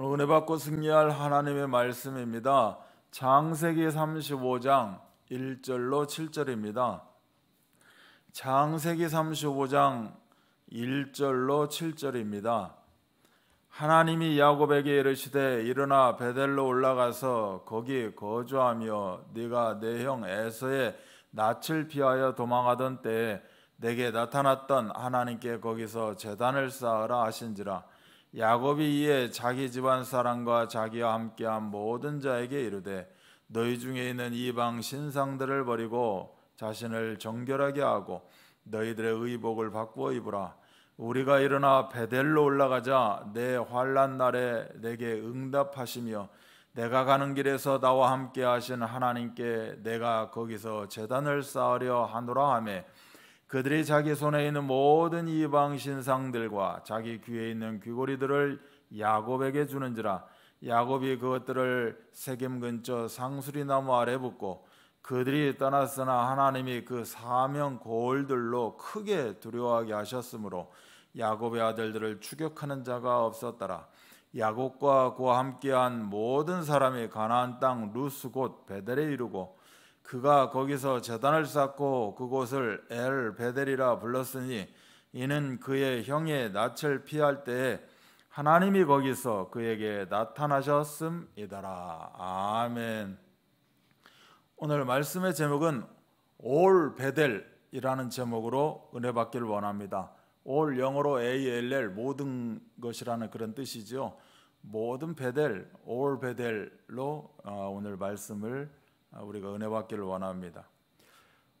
은혜 받고 승리할 하나님의 말씀입니다. 장세기 35장 1절로 7절입니다. 장세기 35장 1절로 7절입니다. 하나님이 야곱에게 이르시되 일어나 베델로 올라가서 거기 거주하며 네가 내형 에서의 낯을 피하여 도망하던 때에 내게 나타났던 하나님께 거기서 제단을 쌓으라 하신지라 야곱이 이에 자기 집안 사람과 자기와 함께한 모든 자에게 이르되 너희 중에 있는 이방 신상들을 버리고 자신을 정결하게 하고 너희들의 의복을 바꾸어 입으라 우리가 일어나 베델로 올라가자 내 환란 날에 내게 응답하시며 내가 가는 길에서 나와 함께 하신 하나님께 내가 거기서 제단을 쌓으려 하노라 하며 그들이 자기 손에 있는 모든 이방 신상들과 자기 귀에 있는 귀고리들을 야곱에게 주는지라 야곱이 그것들을 세겜 근처 상수리 나무 아래 붙고 그들이 떠났으나 하나님이 그 사명 고을들로 크게 두려워하게 하셨으므로 야곱의 아들들을 추격하는 자가 없었더라. 야곱과 그와 함께한 모든 사람이 가나안 땅 루스 곧 베델에 이르고 그가 거기서 재단을 쌓고 그곳을 엘 베델이라 불렀으니 이는 그의 형의 낯을 피할 때에 하나님이 거기서 그에게 나타나셨음이더라. 아멘. 오늘 말씀의 제목은 올 베델이라는 제목으로 은혜 받기를 원합니다. 올 영어로 ALL 모든 것이라는 그런 뜻이죠. 모든 베델, 올 베델로 어, 오늘 말씀을 아, 우리가 은혜 받기를 원합니다.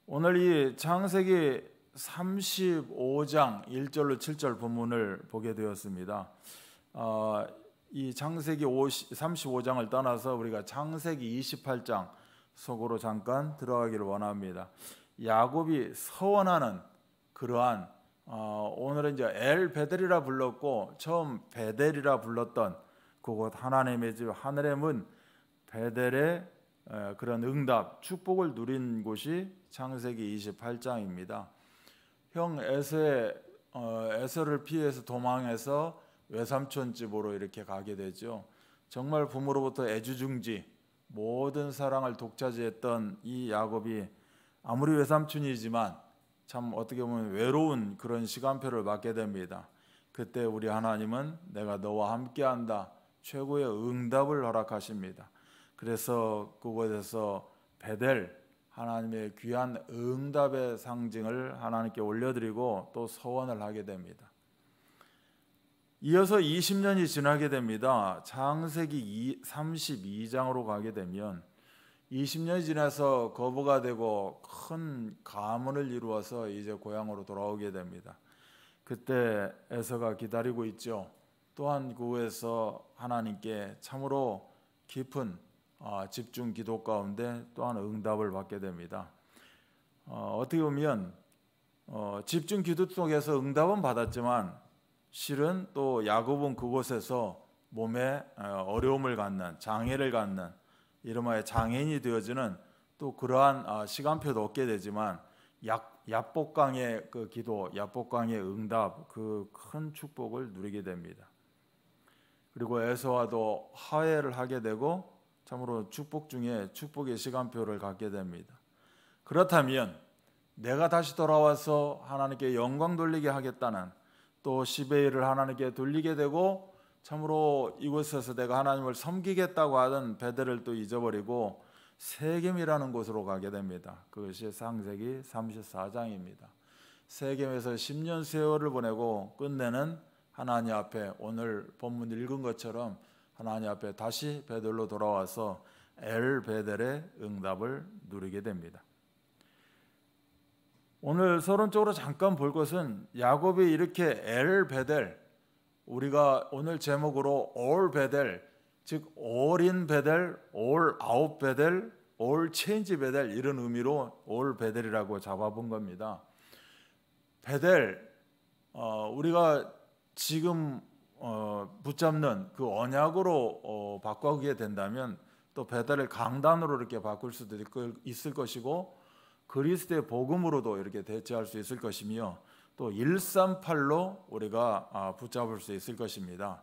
오늘 이 창세기 35장 1절로 7절 본문을 보게 되었습니다. 어, 이 창세기 35장을 떠나서 우리가 창세기 28장 속으로 잠깐 들어가기를 원합니다. 야곱이 서원하는 그러한 어, 오늘은 이제 엘 베델이라 불렀고 처음 베델이라 불렀던 그곳 하나님의 집 하늘의 문 베델의 그런 응답, 축복을 누린 곳이 창세기 28장입니다. 형에서 에서를 어, 피해서 도망해서 외삼촌 집으로 이렇게 가게 되죠. 정말 부모로부터 애주중지 모든 사랑을 독차지했던 이 야곱이 아무리 외삼촌이지만 참 어떻게 보면 외로운 그런 시간표를 맞게 됩니다. 그때 우리 하나님은 내가 너와 함께한다 최고의 응답을 허락하십니다. 그래서 그곳에서 베델 하나님의 귀한 응답의 상징을 하나님께 올려드리고 또 서원을 하게 됩니다. 이어서 20년이 지나게 됩니다. 창세기 32장으로 가게 되면 20년이 지나서 거부가 되고 큰 가문을 이루어서 이제 고향으로 돌아오게 됩니다. 그때 에서가 기다리고 있죠. 또한 그에서 하나님께 참으로 깊은 어, 집중 기도 가운데 또한 응답을 받게 됩니다. 어, 떻게 보면 어, 집중 기도 속에서 응답은 받았지만 실은 또 야곱은 그곳에서 몸에 어, 어려움을 갖는 장애를 갖는 이름하여 장애인이 되어지는 또 그러한 어, 시간표도 얻게 되지만 약, 야복강의 그 기도, 야복강의 응답 그 큰 축복을 누리게 됩니다. 그리고 에서와도 하회를 하게 되고 참으로 축복 중에 축복의 시간표를 갖게 됩니다. 그렇다면 내가 다시 돌아와서 하나님께 영광 돌리게 하겠다는 또 시베이를 하나님께 돌리게 되고 참으로 이곳에서 내가 하나님을 섬기겠다고 하던 베델을 또 잊어버리고 세겜이라는 곳으로 가게 됩니다. 그것이 상세기 34장입니다. 세겜에서 10년 세월을 보내고 끝내는 하나님 앞에 오늘 본문 읽은 것처럼 하나님 앞에 다시 베델로 돌아와서 엘 베델의 응답을 누리게 됩니다. 오늘 서론적으로 잠깐 볼 것은 야곱이 이렇게 엘 베델 우리가 오늘 제목으로 올 베델 즉 올인 베델, 올 아웃 베델, 올 체인지 베델 이런 의미로 올 베델이라고 잡아본 겁니다. 베델 어, 우리가 지금 어, 붙잡는 그 언약으로 어, 바꾸게 된다면 또 배달을 강단으로 이렇게 바꿀 수도 있을 것이고 그리스도의 복음으로도 이렇게 대체할 수 있을 것이며 또 138로 우리가 아, 붙잡을 수 있을 것입니다.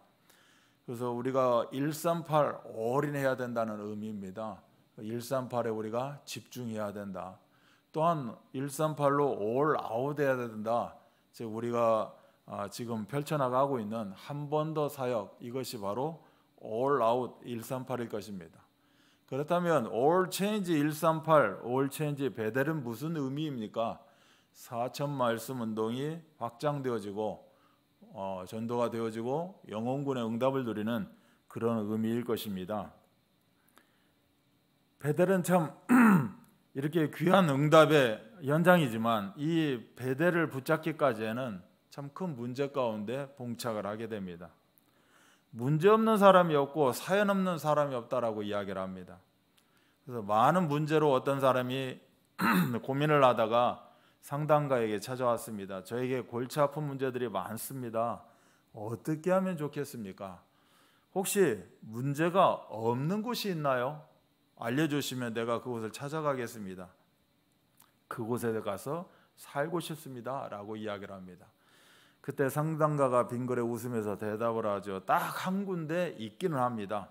그래서 우리가 138 올인해야 된다는 의미입니다. 138에 우리가 집중해야 된다. 또한 138로 올 아웃해야 된다. 즉 우리가 어, 지금 펼쳐나가고 있는 한 번 더 사역 이것이 바로 올아웃 138일 것입니다. 그렇다면 올 체인지 138, 올 체인지 베델은 무슨 의미입니까? 4천 말씀 운동이 확장되어지고 어, 전도가 되어지고 영혼군의 응답을 누리는 그런 의미일 것입니다. 베델은 참 이렇게 귀한 응답의 연장이지만 이 베델을 붙잡기까지에는 참큰 문제 가운데 봉착을 하게 됩니다. 문제 없는 사람이 없고 사연 없는 사람이 없다라고 이야기를 합니다. 그래서 많은 문제로 어떤 사람이 고민을 하다가 상담가에게 찾아왔습니다. 저에게 골치 아픈 문제들이 많습니다. 어떻게 하면 좋겠습니까? 혹시 문제가 없는 곳이 있나요? 알려주시면 내가 그곳을 찾아가겠습니다. 그곳에 가서 살고 싶습니다. 라고 이야기를 합니다. 그때 상담가가 빙그레 웃으면서 대답을 하죠. 딱 한 군데 있기는 합니다.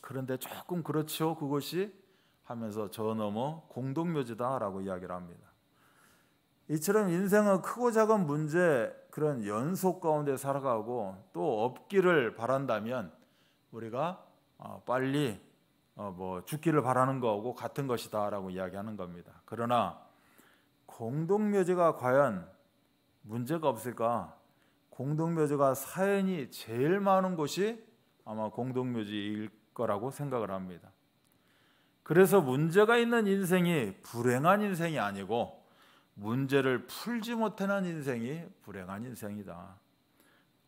그런데 조금 그렇죠. 그것이 하면서 저 넘어 공동묘지다라고 이야기를 합니다. 이처럼 인생은 크고 작은 문제 그런 연속 가운데 살아가고 또 없기를 바란다면 우리가 어, 빨리 어, 뭐 죽기를 바라는 거하고 같은 것이다라고 이야기하는 겁니다. 그러나 공동묘지가 과연 문제가 없을까? 공동묘지가 사연이 제일 많은 곳이 아마 공동묘지일 거라고 생각을 합니다. 그래서 문제가 있는 인생이 불행한 인생이 아니고 문제를 풀지 못하는 인생이 불행한 인생이다.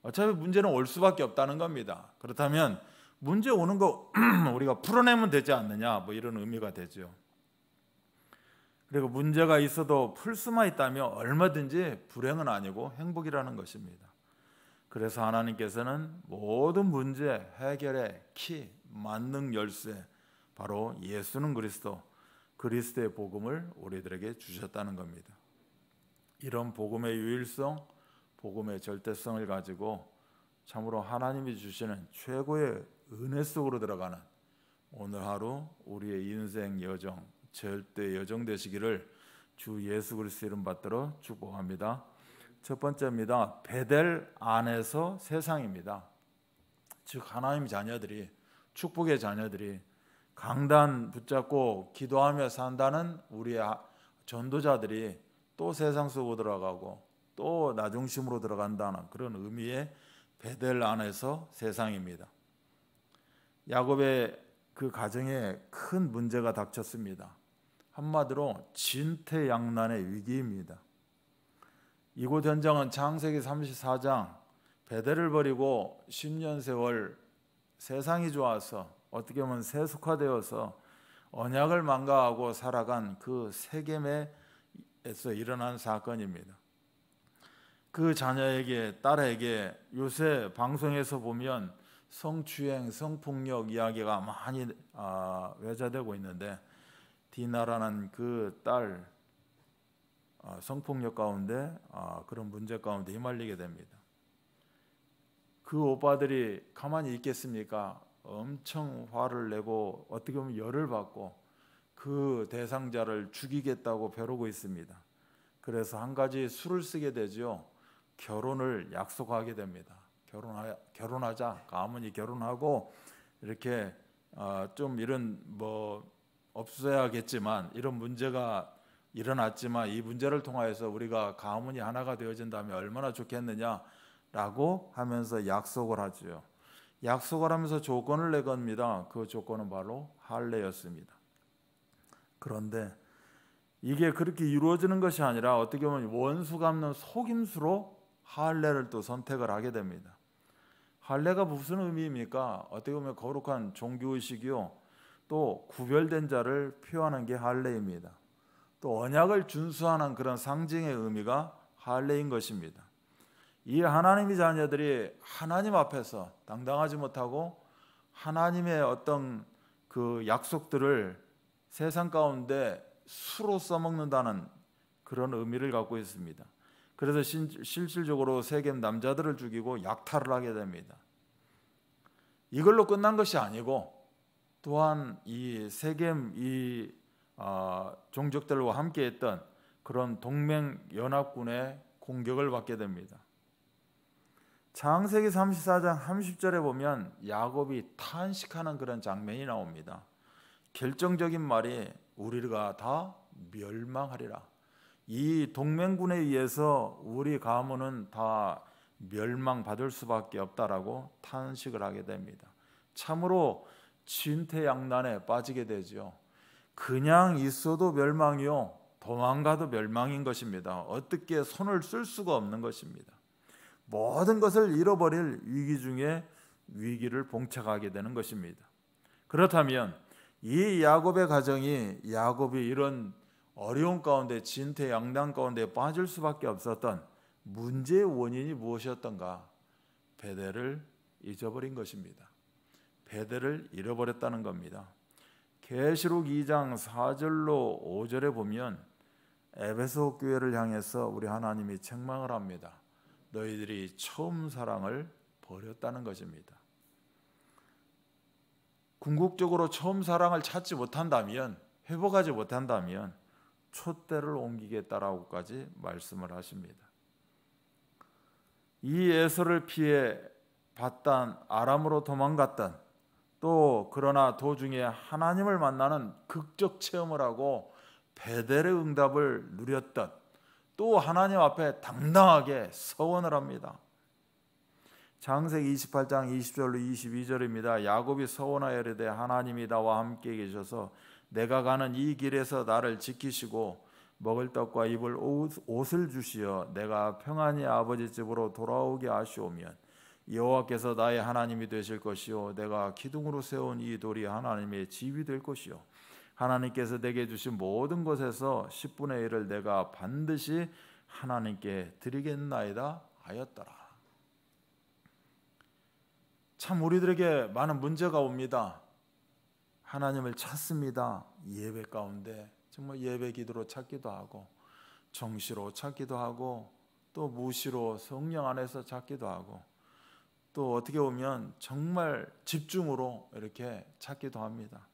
어차피 문제는 올 수밖에 없다는 겁니다. 그렇다면 문제 오는 거 우리가 풀어내면 되지 않느냐 뭐 이런 의미가 되죠. 그리고 문제가 있어도 풀 수만 있다면 얼마든지 불행은 아니고 행복이라는 것입니다. 그래서 하나님께서는 모든 문제 해결의 키, 만능 열쇠 바로 예수는 그리스도, 그리스도의 복음을 우리들에게 주셨다는 겁니다. 이런 복음의 유일성, 복음의 절대성을 가지고 참으로 하나님이 주시는 최고의 은혜 속으로 들어가는 오늘 하루 우리의 인생 여정, 절대 여정 되시기를 주 예수 그리스도 이름 받들어 축복합니다. 첫 번째입니다. 베델 안에서 세상입니다. 즉 하나님 자녀들이 축복의 자녀들이 강단 붙잡고 기도하며 산다는 우리 아, 전도자들이 또 세상 속으로 들어가고 또 나중심으로 들어간다는 그런 의미의 베델 안에서 세상입니다. 야곱의 그 가정에 큰 문제가 닥쳤습니다. 한마디로 진퇴양난의 위기입니다. 이곳 현장은 창세기 34장 배대를 버리고 10년 세월 세상이 좋아서 어떻게 보면 세속화되어서 언약을 망가하고 살아간 그 세겜에서 일어난 사건입니다. 그 자녀에게 딸에게 요새 방송에서 보면 성추행, 성폭력 이야기가 많이 아, 외자되고 있는데 디나라는 그딸 어, 성폭력 가운데 어, 그런 문제 가운데 휘말리게 됩니다. 그 오빠들이 가만히 있겠습니까? 엄청 화를 내고 어떻게 보면 열을 받고 그 대상자를 죽이겠다고 벼르고 있습니다. 그래서 한 가지 수를 쓰게 되죠. 결혼을 약속하게 됩니다. 결혼하, 결혼하자. 가문이 결혼하고 이렇게 어, 좀 이런 뭐 없어야겠지만 이런 문제가 일어났지만 이 문제를 통하여서 우리가 가문이 하나가 되어진다면 얼마나 좋겠느냐라고 하면서 약속을 하지요. 약속을 하면서 조건을 내겁니다. 그 조건은 바로 할례였습니다. 그런데 이게 그렇게 이루어지는 것이 아니라 어떻게 보면 원수 갚는 속임수로 할례를 또 선택을 하게 됩니다. 할례가 무슨 의미입니까? 어떻게 보면 거룩한 종교 의식이요. 또 구별된 자를 표하는 게 할례입니다. 또 언약을 준수하는 그런 상징의 의미가 할례인 것입니다. 이 하나님의 자녀들이 하나님 앞에서 당당하지 못하고 하나님의 어떤 그 약속들을 세상 가운데 수로 써먹는다는 그런 의미를 갖고 있습니다. 그래서 실질적으로 세겜 남자들을 죽이고 약탈을 하게 됩니다. 이걸로 끝난 것이 아니고 또한 이 세겜 이 어, 종족들과 함께했던 그런 동맹 연합군의 공격을 받게 됩니다. 창세기 34장 30절에 보면 야곱이 탄식하는 그런 장면이 나옵니다. 결정적인 말이 우리가 다 멸망하리라. 이 동맹군에 의해서 우리 가문은 다 멸망받을 수밖에 없다라고 탄식을 하게 됩니다. 참으로 진퇴양난에 빠지게 되죠. 그냥 있어도 멸망이요. 도망가도 멸망인 것입니다. 어떻게 손을 쓸 수가 없는 것입니다. 모든 것을 잃어버릴 위기 중에 위기를 봉착하게 되는 것입니다. 그렇다면 이 야곱의 가정이 야곱이 이런 어려운 가운데 진퇴양난 가운데 빠질 수밖에 없었던 문제의 원인이 무엇이었던가? 베델을 잊어버린 것입니다. 베델을 잃어버렸다는 겁니다. 계시록 2장 4절로 5절에 보면 에베소 교회를 향해서 우리 하나님이 책망을 합니다. 너희들이 처음 사랑을 버렸다는 것입니다. 궁극적으로 처음 사랑을 찾지 못한다면 회복하지 못한다면 촛대를 옮기겠다라고까지 말씀을 하십니다. 이 에서를 피해 봤던 아람으로 도망갔던 또 그러나 도중에 하나님을 만나는 극적 체험을 하고 베델의 응답을 누렸던 또 하나님 앞에 당당하게 서원을 합니다. 장세기 28장 20절로 22절입니다. 야곱이 서원하여 이르되 하나님이 나와 함께 계셔서 내가 가는 이 길에서 나를 지키시고 먹을 떡과 입을 옷을 주시어 내가 평안히 아버지 집으로 돌아오게 하시오면 여호와께서 나의 하나님이 되실 것이요 내가 기둥으로 세운 이 돌이 하나님의 집이 될 것이요 하나님께서 내게 주신 모든 것에서 10분의 1을 내가 반드시 하나님께 드리겠나이다 하였더라. 참 우리들에게 많은 문제가 옵니다. 하나님을 찾습니다. 예배 가운데 정말 예배 기도로 찾기도 하고 정시로 찾기도 하고 또 무시로 성령 안에서 찾기도 하고 또 어떻게 보면 정말 집중으로 이렇게 찾기도 합니다.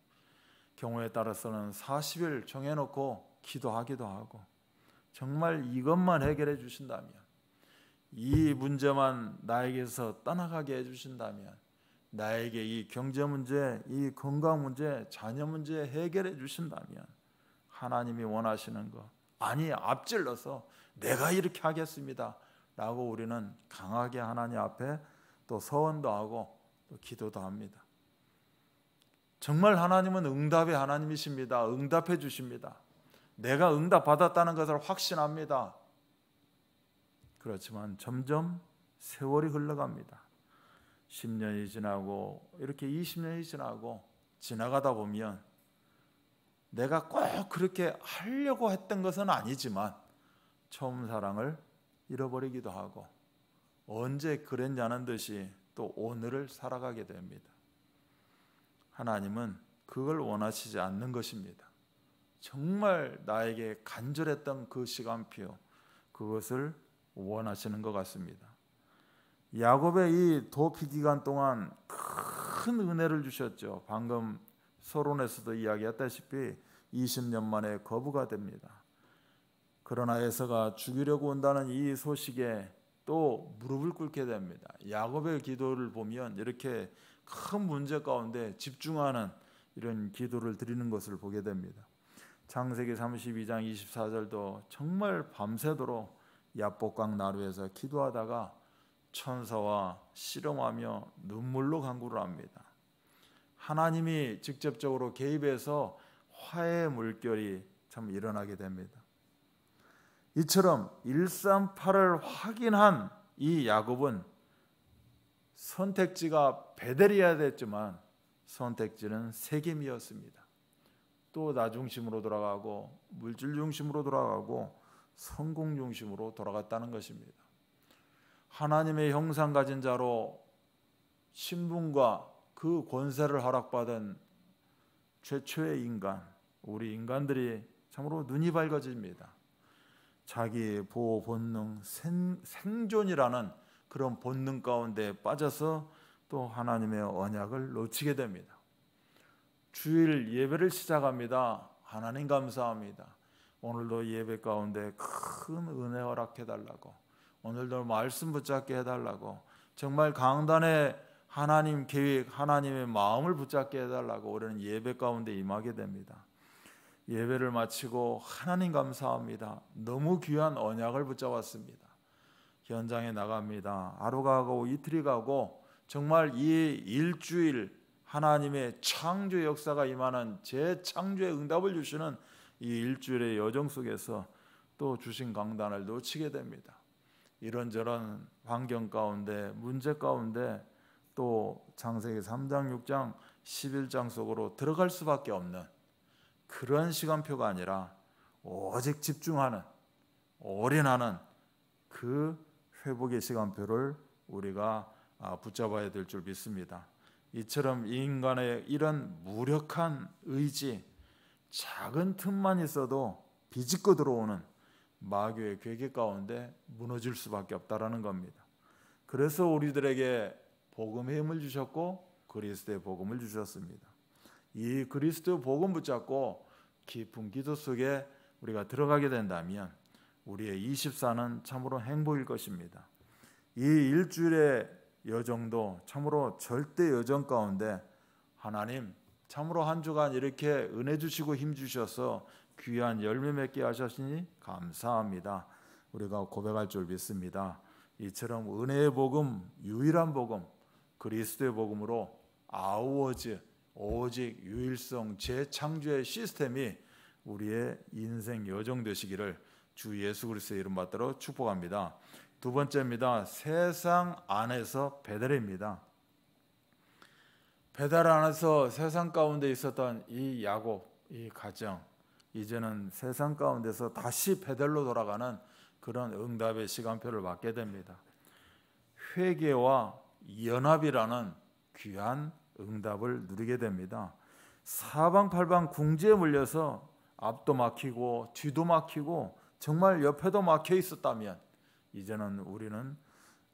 경우에 따라서는 40일 정해놓고 기도하기도 하고 정말 이것만 해결해 주신다면 이 문제만 나에게서 떠나가게 해 주신다면 나에게 이 경제 문제, 이 건강 문제, 자녀 문제 해결해 주신다면 하나님이 원하시는 것 아니 앞질러서 내가 이렇게 하겠습니다. 라고 우리는 강하게 하나님 앞에 또 서원도 하고 또 기도도 합니다. 정말 하나님은 응답의 하나님이십니다. 응답해 주십니다. 내가 응답 받았다는 것을 확신합니다. 그렇지만 점점 세월이 흘러갑니다. 10년이 지나고 이렇게 20년이 지나고 지나가다 보면 내가 꼭 그렇게 하려고 했던 것은 아니지만 처음 사랑을 잃어버리기도 하고 언제 그랬냐는 듯이 또 오늘을 살아가게 됩니다. 하나님은 그걸 원하시지 않는 것입니다. 정말 나에게 간절했던 그 시간표, 그것을 원하시는 것 같습니다. 야곱의 이 도피 기간 동안 큰 은혜를 주셨죠. 방금 서론에서도 이야기했다시피 20년 만에 거부가 됩니다. 그러나 에서가 죽이려고 온다는 이 소식에 또 무릎을 꿇게 됩니다. 야곱의 기도를 보면 이렇게 큰 문제 가운데 집중하는 이런 기도를 드리는 것을 보게 됩니다. 창세기 32장 24절도 정말 밤새도록 야복강 나루에서 기도하다가 천사와 씨름하며 눈물로 간구를 합니다. 하나님이 직접적으로 개입해서 화해 물결이 참 일어나게 됩니다. 이처럼 138을 확인한 이 야곱은 선택지가 베델이어야 됐지만 선택지는 세겜이었습니다. 또나 중심으로 돌아가고 물질 중심으로 돌아가고 성공 중심으로 돌아갔다는 것입니다. 하나님의 형상 가진 자로 신분과 그 권세를 허락받은 최초의 인간, 우리 인간들이 참으로 눈이 밝아집니다. 자기 보호 본능 생, 생존이라는 그런 본능 가운데 빠져서 또 하나님의 언약을 놓치게 됩니다. 주일 예배를 시작합니다. 하나님 감사합니다. 오늘도 예배 가운데 큰 은혜 허락해 달라고. 오늘도 말씀 붙잡게 해 달라고. 정말 강단의 하나님 계획, 하나님의 마음을 붙잡게 해 달라고 우리는 예배 가운데 임하게 됩니다. 예배를 마치고 하나님 감사합니다. 너무 귀한 언약을 붙잡았습니다. 현장에 나갑니다. 하루가 고 이틀이 가고 정말 이 일주일 하나님의 창조 역사가 임하는 제 창조의 응답을 주시는 이 일주일의 여정 속에서 또 주신 강단을 놓치게 됩니다. 이런저런 환경 가운데 문제 가운데 또 창세기 3장 6장 11장 속으로 들어갈 수밖에 없는 그러한 시간표가 아니라 오직 집중하는 올인하는 그 회복의 시간표를 우리가 아, 붙잡아야 될 줄 믿습니다. 이처럼 인간의 이런 무력한 의지, 작은 틈만 있어도 비집고 들어오는 마귀의 괴계 가운데 무너질 수밖에 없다라는 겁니다. 그래서 우리들에게 복음의 힘을 주셨고 그리스도의 복음을 주셨습니다. 이 그리스도 복음 붙잡고 깊은 기도 속에 우리가 들어가게 된다면 우리의 24는 참으로 행복일 것입니다. 이 일주일의 여정도 참으로 절대 여정 가운데 하나님 참으로 한 주간 이렇게 은혜 주시고 힘 주셔서 귀한 열매 맺게 하셨으니 감사합니다. 우리가 고백할 줄 믿습니다. 이처럼 은혜의 복음, 유일한 복음, 그리스도의 복음으로 아워즈 오직 유일성 재창조의 시스템이 우리의 인생 여정 되시기를 주 예수 그리스도의 이름 받들어 축복합니다. 두 번째입니다. 세상 안에서 베델입니다. 베델 안에서 세상 가운데 있었던 이 야곱, 이 가정 이제는 세상 가운데서 다시 베델로 돌아가는 그런 응답의 시간표를 맞게 됩니다. 회개와 연합이라는 귀한 응답을 누리게 됩니다. 사방팔방 궁지에 물려서 앞도 막히고 뒤도 막히고 정말 옆에도 막혀 있었다면 이제는 우리는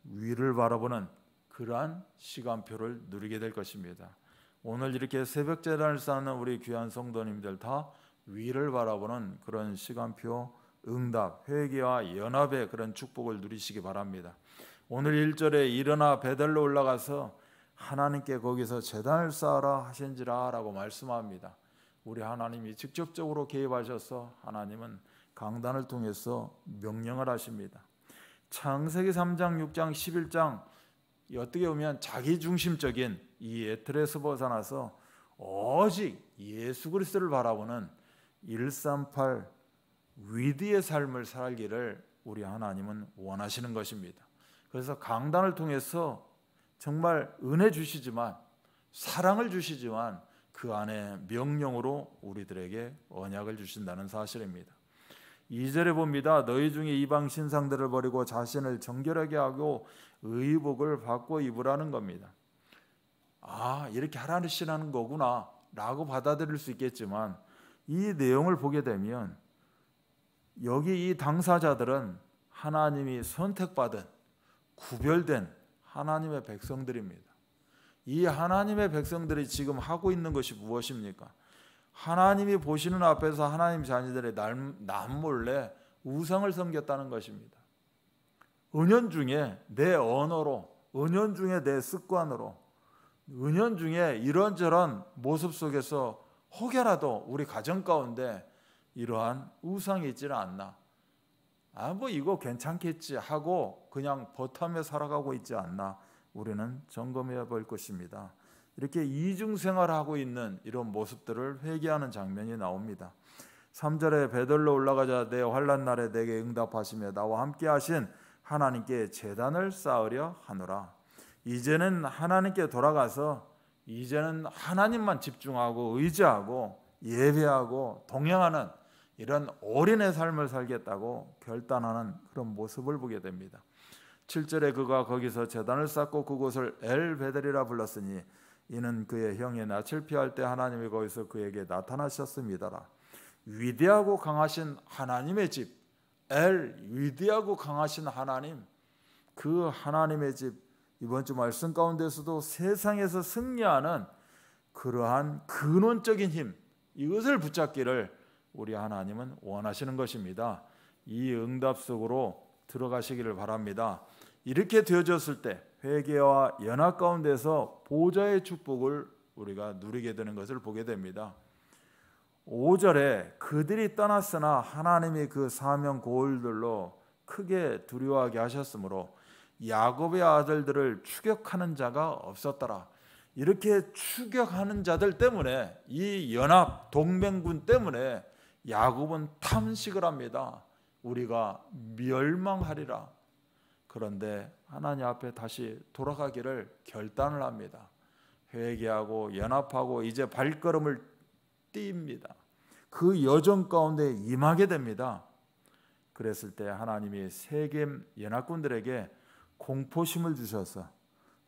위를 바라보는 그러한 시간표를 누리게 될 것입니다. 오늘 이렇게 새벽 재단을 쌓는 우리 귀한 성도님들 다 위를 바라보는 그런 시간표 응답, 회개와 연합의 그런 축복을 누리시기 바랍니다. 오늘 1절에 일어나 베델로 올라가서 하나님께 거기서 재단을 쌓아라 하신지라라고 말씀합니다. 우리 하나님이 직접적으로 개입하셔서 하나님은 강단을 통해서 명령을 하십니다. 창세기 3장, 6장, 11장 어떻게 보면 자기중심적인 이 에트레스 벗어나서 오직 예수 그리스도를 바라보는 138 위드의 삶을 살기를 우리 하나님은 원하시는 것입니다. 그래서 강단을 통해서 정말 은혜 주시지만 사랑을 주시지만 그 안에 명령으로 우리들에게 언약을 주신다는 사실입니다. 2절에 봅니다. 너희 중에 이방 신상들을 버리고 자신을 정결하게 하고 의복을 받고 입으라는 겁니다. 아, 이렇게 하라는 거구나 라고 받아들일 수 있겠지만 이 내용을 보게 되면 여기 이 당사자들은 하나님이 선택받은 구별된 하나님의 백성들입니다. 이 하나님의 백성들이 지금 하고 있는 것이 무엇입니까? 하나님이 보시는 앞에서 하나님 자녀들의 남몰래 우상을 섬겼다는 것입니다. 은연중에 내 언어로, 은연중에 내 습관으로, 은연중에 이런저런 모습 속에서 혹여라도 우리 가정 가운데 이러한 우상이 있지 않나 아, 뭐 이거 괜찮겠지 하고 그냥 버텀에 살아가고 있지 않나 우리는 점검해야 볼 것입니다. 이렇게 이중 생활하고 있는 이런 모습들을 회개하는 장면이 나옵니다. 3절에 베들로 올라가자 내 환란 날에 내게 응답하시며 나와 함께 하신 하나님께 재단을 쌓으려 하노라. 이제는 하나님께 돌아가서 이제는 하나님만 집중하고 의지하고 예배하고 동행하는 이런 어린의 삶을 살겠다고 결단하는 그런 모습을 보게 됩니다. 7절에 그가 거기서 재단을 쌓고 그곳을 엘베델이라 불렀으니 이는 그의 형의 낯을 피할 때 하나님이 거기서 그에게 나타나셨습니다라. 위대하고 강하신 하나님의 집, 엘 위대하고 강하신 하나님, 그 하나님의 집 이번 주 말씀 가운데서도 세상에서 승리하는 그러한 근원적인 힘 이것을 붙잡기를 우리 하나님은 원하시는 것입니다. 이 응답 속으로 들어가시기를 바랍니다. 이렇게 되어졌을 때 회개와 연합 가운데서 보좌의 축복을 우리가 누리게 되는 것을 보게 됩니다. 5절에 그들이 떠났으나 하나님이 그 사명 고울들로 크게 두려워하게 하셨으므로 야곱의 아들들을 추격하는 자가 없었더라. 이렇게 추격하는 자들 때문에 이 연합 동맹군 때문에 야곱은 탐식을 합니다. 우리가 멸망하리라. 그런데 하나님 앞에 다시 돌아가기를 결단을 합니다. 회개하고 연합하고 이제 발걸음을 띱니다. 그 여정 가운데 임하게 됩니다. 그랬을 때 하나님이 세겜 연합군들에게 공포심을 주셔서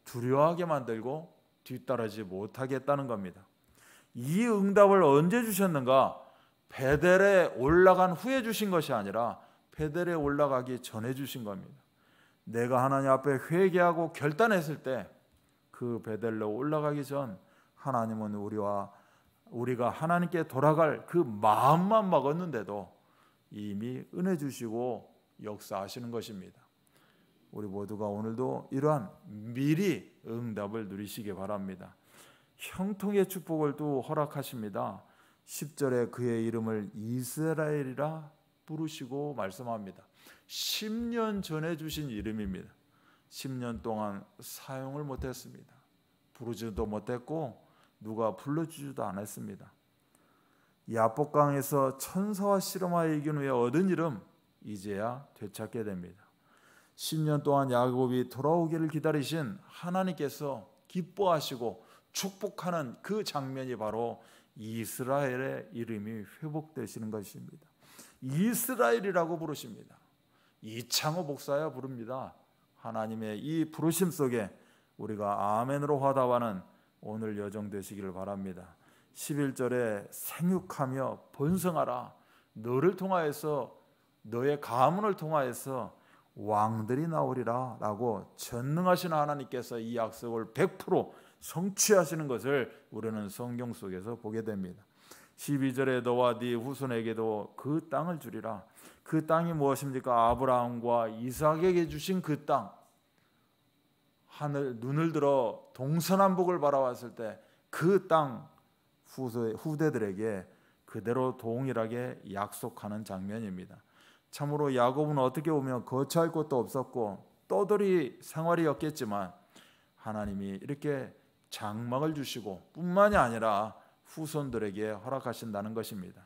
두려워하게 만들고 뒤따르지 못하겠다는 겁니다. 이 응답을 언제 주셨는가? 베델에 올라간 후에 주신 것이 아니라 베델에 올라가기 전에 주신 겁니다. 내가 하나님 앞에 회개하고 결단했을 때 그 베델로 올라가기 전 하나님은 우리와 우리가 하나님께 돌아갈 그 마음만 먹었는데도 이미 은혜 주시고 역사하시는 것입니다. 우리 모두가 오늘도 이러한 미리 응답을 누리시기 바랍니다. 형통의 축복을 또 허락하십니다. 10절에 그의 이름을 이스라엘이라 부르시고 말씀합니다. 10년 전에 주신 이름입니다. 10년 동안 사용을 못했습니다. 부르지도 못했고 누가 불러주지도 않았습니다. 야복강에서 천사와 씨름하여 이긴 후에 얻은 이름 이제야 되찾게 됩니다. 10년 동안 야곱이 돌아오기를 기다리신 하나님께서 기뻐하시고 축복하는 그 장면이 바로 이스라엘의 이름이 회복되시는 것입니다. 이스라엘이라고 부르십니다. 이창호 복사야 부릅니다. 하나님의 이 부르심 속에 우리가 아멘으로 화답하는 오늘 여정 되시기를 바랍니다. 11절에 생육하며 번성하라. 너를 통하여서 너의 가문을 통하여서 왕들이 나오리라 라고 전능하신 하나님께서 이 약속을 성취하시는 것을 우리는 성경 속에서 보게 됩니다. 12절에 너와 네 후손에게도 그 땅을 주리라. 그 땅이 무엇입니까? 아브라함과 이삭에게 주신 그 땅. 하늘 눈을 들어 동서남북을 바라봤을 때 그땅 후대들에게 그대로 동일하게 약속하는 장면입니다. 참으로 야곱은 어떻게 보면 거처할 곳도 없었고 떠돌이 생활이었겠지만 하나님이 이렇게 장막을 주시고 뿐만이 아니라 후손들에게 허락하신다는 것입니다.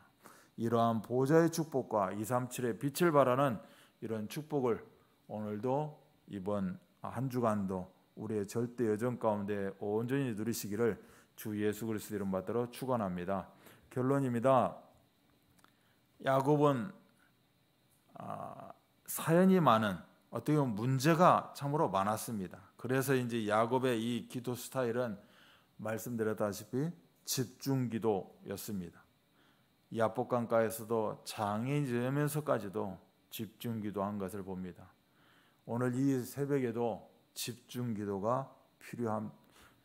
이러한 보좌의 축복과 237의 빛을 바라는 이런 축복을 오늘도 이번 한 주간도 우리의 절대 여정 가운데 온전히 누리시기를 주 예수 그리스도 이름 받들어 축원합니다. 결론입니다. 야곱은 아, 사연이 많은 어떻게 보면 문제가 참으로 많았습니다. 그래서 이제 야곱의 이 기도 스타일은 말씀드렸다시피 집중 기도였습니다. 야복강가에서도 장이 지면서까지도 집중 기도한 것을 봅니다. 오늘 이 새벽에도 집중 기도가 필요함,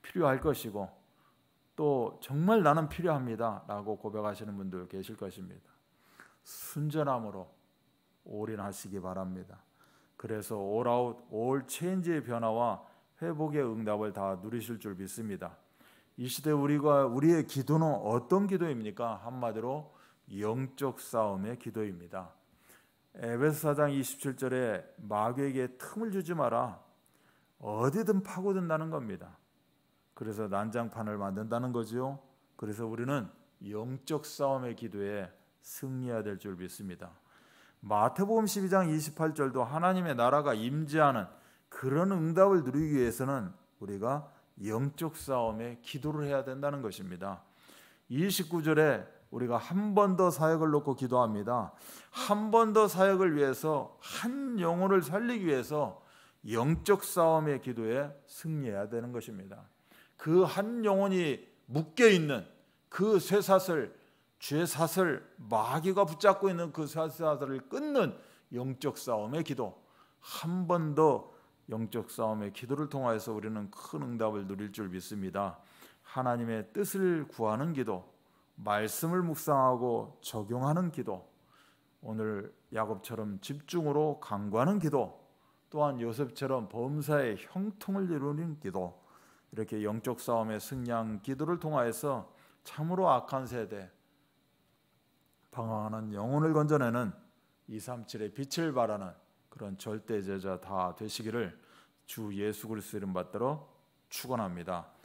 필요할 것이고 또 정말 나는 필요합니다. 라고 고백하시는 분들 계실 것입니다. 순전함으로 올인하시기 바랍니다. 그래서 올아웃, 올 체인지의 변화와 회복의 응답을 다 누리실 줄 믿습니다. 이 시대 우리가 우리의 기도는 어떤 기도입니까? 한마디로 영적 싸움의 기도입니다. 에베소 4장 27절에 마귀에게 틈을 주지 마라. 어디든 파고든다는 겁니다. 그래서 난장판을 만든다는 거지요. 그래서 우리는 영적 싸움의 기도에 승리해야 될 줄 믿습니다. 마태복음 12장 28절도 하나님의 나라가 임재하는 그런 응답을 누리기 위해서는 우리가 영적 싸움에 기도를 해야 된다는 것입니다. 29절에 우리가 한 번 더 사역을 놓고 기도합니다. 한 번 더 사역을 위해서 한 영혼을 살리기 위해서 영적 싸움의 기도에 승리해야 되는 것입니다. 그 한 영혼이 묶여 있는 그 쇠사슬 죄 사슬 마귀가 붙잡고 있는 그 사슬을 끊는 영적 싸움의 기도 한 번 더 영적 싸움의 기도를 통하여서 우리는 큰 응답을 누릴 줄 믿습니다. 하나님의 뜻을 구하는 기도, 말씀을 묵상하고 적용하는 기도, 오늘 야곱처럼 집중으로 강구하는 기도, 또한 요셉처럼 범사의 형통을 이루는 기도, 이렇게 영적 싸움의 승량 기도를 통하여서 참으로 악한 세대, 방황하는 영혼을 건져내는 237의 빛을 바라는 그런 절대 제자 다 되시기를 주 예수 그리스도 이름 받들어 축원합니다.